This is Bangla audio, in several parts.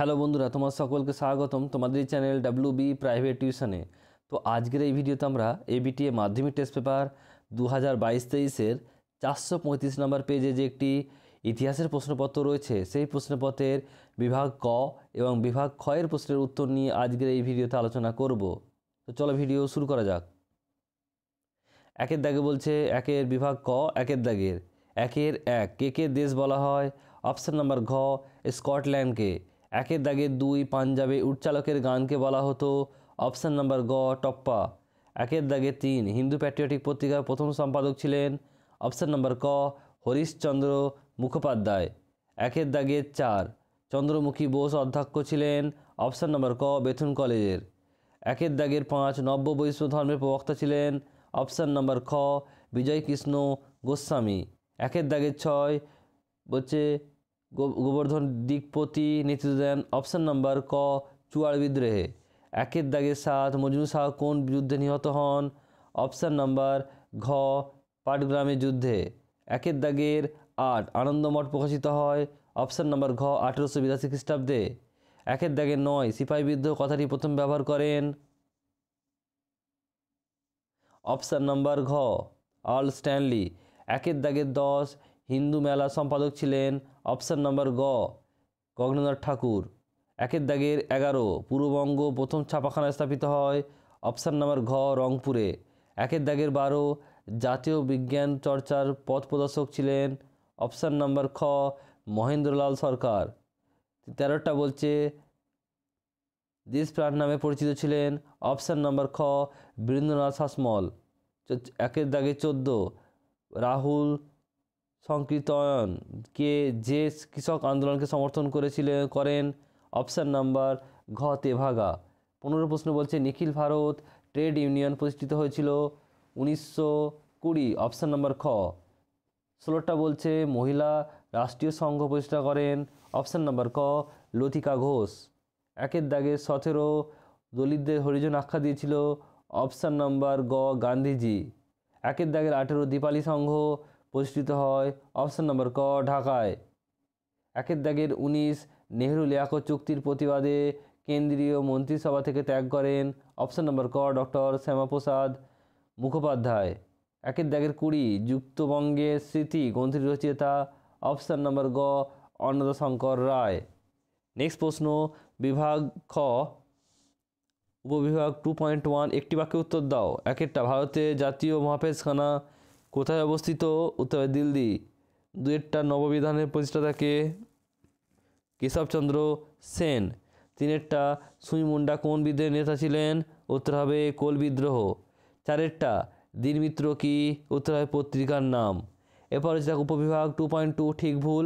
হ্যালো বন্ধুরা তোমার সকলকে স্বাগতম তোমাদের এই চ্যানেল ডাব্লিউ বি প্রাইভেট টিউশনে তো আজকের এই ভিডিওতে আমরা এবিটিএ মাধ্যমিক টেস্ট পেপার দু হাজার বাইশ তেইশের চারশো পঁয়ত্রিশ নম্বর পেজে যে একটি ইতিহাসের প্রশ্নপত্র রয়েছে সেই প্রশ্নপত্রের বিভাগ ক এবং বিভাগ ক্ষয়ের প্রশ্নের উত্তর নিয়ে আজকের এই ভিডিওতে আলোচনা করব তো চলো ভিডিও শুরু করা যাক একের দাগে বলছে একের বিভাগ ক একের দাগের একের এক কে কে দেশ বলা হয় অপশান নাম্বার ঘ স্কটল্যান্ডকে একের দাগে দুই পাঞ্জাবে উটচালকের গানকে বলা হতো অপশান নাম্বার গ টপ্পা একের দাগে তিন হিন্দু প্যাট্রিয়টিক পত্রিকার প্রথম সম্পাদক ছিলেন অপশান নাম্বার ক হরিশচন্দ্র মুখোপাধ্যায় একের দাগে চার চন্দ্রমুখী বোস অধ্যক্ষ ছিলেন অপশান নাম্বার ক বেথুন কলেজের একের দাগের পাঁচ নব্য বৈষ্ণব ধর্মের প্রবক্তা ছিলেন অপশান নাম্বার খ বিজয়কৃষ্ণ গোস্বামী একের দাগের ছয় হচ্ছে গোবর্ধন দিকপতি নেতৃত্ব দেন অপশান নাম্বার ক চুয়াল বিদ্রোহে একের দাগে সাত মজনু শাহ কোন যুদ্ধে নিহত হন অপশান নাম্বার ঘ পাটগ্রামের যুদ্ধে একের দাগের আট আনন্দমঠ প্রকাশিত হয় অপশান নাম্বার ঘ আঠেরোশো বিরাশি খ্রিস্টাব্দে একের দাগে নয় সিপাহী বিদ্রোহ কথাটি প্রথম ব্যবহার করেন অপশান নাম্বার ঘ আর্ল স্ট্যানলি একের দাগের দশ হিন্দু মেলা সম্পাদক ছিলেন অপশান নম্বর গ গগনেন্দ্রনাথ ঠাকুর একের দাগের এগারো পূর্ববঙ্গ প্রথম ছাপাখানা স্থাপিত হয় অপশান নম্বর ঘ রংপুরে একের দাগের বারো জাতীয় বিজ্ঞান চর্চার পথ প্রদর্শক ছিলেন অপশান নম্বর খ মহেন্দ্রলাল সরকার তেরোটা বলছে দেশ প্রাণ নামে পরিচিত ছিলেন অপশান নম্বর খ বীরেন্দ্রনাথ শাসমল একের দাগে চোদ্দ রাহুল সংকীর্তন কে যে কৃষক আন্দোলনকে সমর্থন করেছিলেন করেন অপশান নাম্বার ঘ তেভাগা পনেরো প্রশ্ন বলছে নিখিল ভারত ট্রেড ইউনিয়ন প্রতিষ্ঠিত হয়েছিল উনিশশো কুড়ি অপশান নাম্বার খ ষোলোটা বলছে মহিলা রাষ্ট্রীয় সংঘ প্রতিষ্ঠা করেন অপশান নাম্বার ক লতিকা ঘোষ একের দাগে সতেরো দলিতদের হরিজন আখ্যা দিয়েছিল অপশান নাম্বার গ গান্ধীজি একের দাগের আঠেরো দীপালি সংঘ প্রতিষ্ঠিত হয় অপশান নম্বর ক ঢাকায় একের দাগের উনিশ নেহরু লিয়াকত চুক্তির প্রতিবাদে কেন্দ্রীয় মন্ত্রিসভা থেকে ত্যাগ করেন অপশান নম্বর ক ডক্টর শ্যামাপ্রসাদ মুখোপাধ্যায় একের দাগের কুড়ি যুক্তবঙ্গের স্মৃতি গ্রন্থির রচয়িতা অপশান নম্বর গ অন্নদাশঙ্কর রায় নেক্সট প্রশ্ন বিভাগ খ উপবিভাগ টু পয়েন্ট ওয়ান একটি বাক্যে উত্তর দাও একেরটা ভারতে জাতীয় মহাপেশখানা কোথায় অবস্থিত উত্তরে দিল্লি দুয়েরটা নববিধানের কে কেশবচন্দ্র সেন তিনেরটা সুইমুন্ডা কোন বিদ্রোহের নেতা ছিলেন উত্তর হবে কোল বিদ্রোহ চারেরটা দিনমিত্র কি উত্তর হবে পত্রিকার নাম এরপর হচ্ছে উপবিভাগ টু পয়েন্ট টু ঠিক ভুল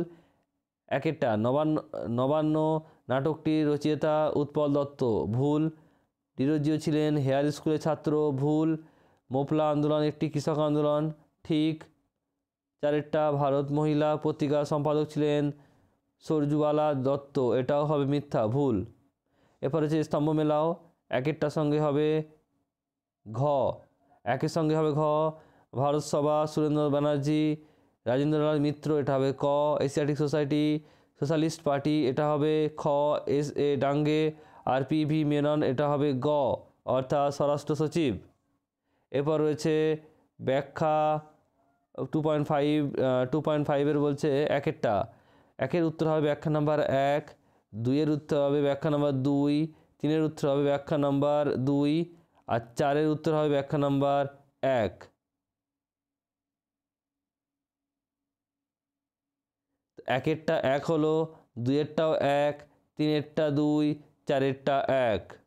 একেরটা নবান্ন নবান্ন নাটকটির রচয়িতা উৎপল দত্ত ভুল ডিরোজিও ছিলেন হেয়ার স্কুলের ছাত্র ভুল মোপলা আন্দোলন একটি কৃষক আন্দোলন ঠিক চারেরটা ভারত মহিলা পত্রিকার সম্পাদক ছিলেন সরজুওয়ালা দত্ত এটাও হবে মিথ্যা ভুল এরপর হচ্ছে স্তম্ভ মেলাও একেরটার সঙ্গে হবে ঘ একের সঙ্গে হবে ঘ ভারত সভা সুরেন্দ্র ব্যানার্জি রাজেন্দ্রনাথ মিত্র এটা হবে ক এশিয়াটিক সোসাইটি সোশ্যালিস্ট পার্টি এটা হবে খ এস এ ডাঙ্গে আর পি ভি মেনন এটা হবে গ অর্থাৎ স্বরাষ্ট্র সচিব এরপর রয়েছে ব্যাখ্যা two point five two point ফাইভের বলছে একেরটা একের উত্তর হবে ব্যাখ্যা নাম্বার এক দুইয়ের উত্তর হবে ব্যাখ্যা নাম্বার দুই তিনের উত্তর হবে ব্যাখ্যা নাম্বার দুই আর চারের উত্তর হবে ব্যাখ্যা নাম্বার এক একেরটা এক হলো দুইয়েরটাও এক তিনেরটা দুই চারেরটা এক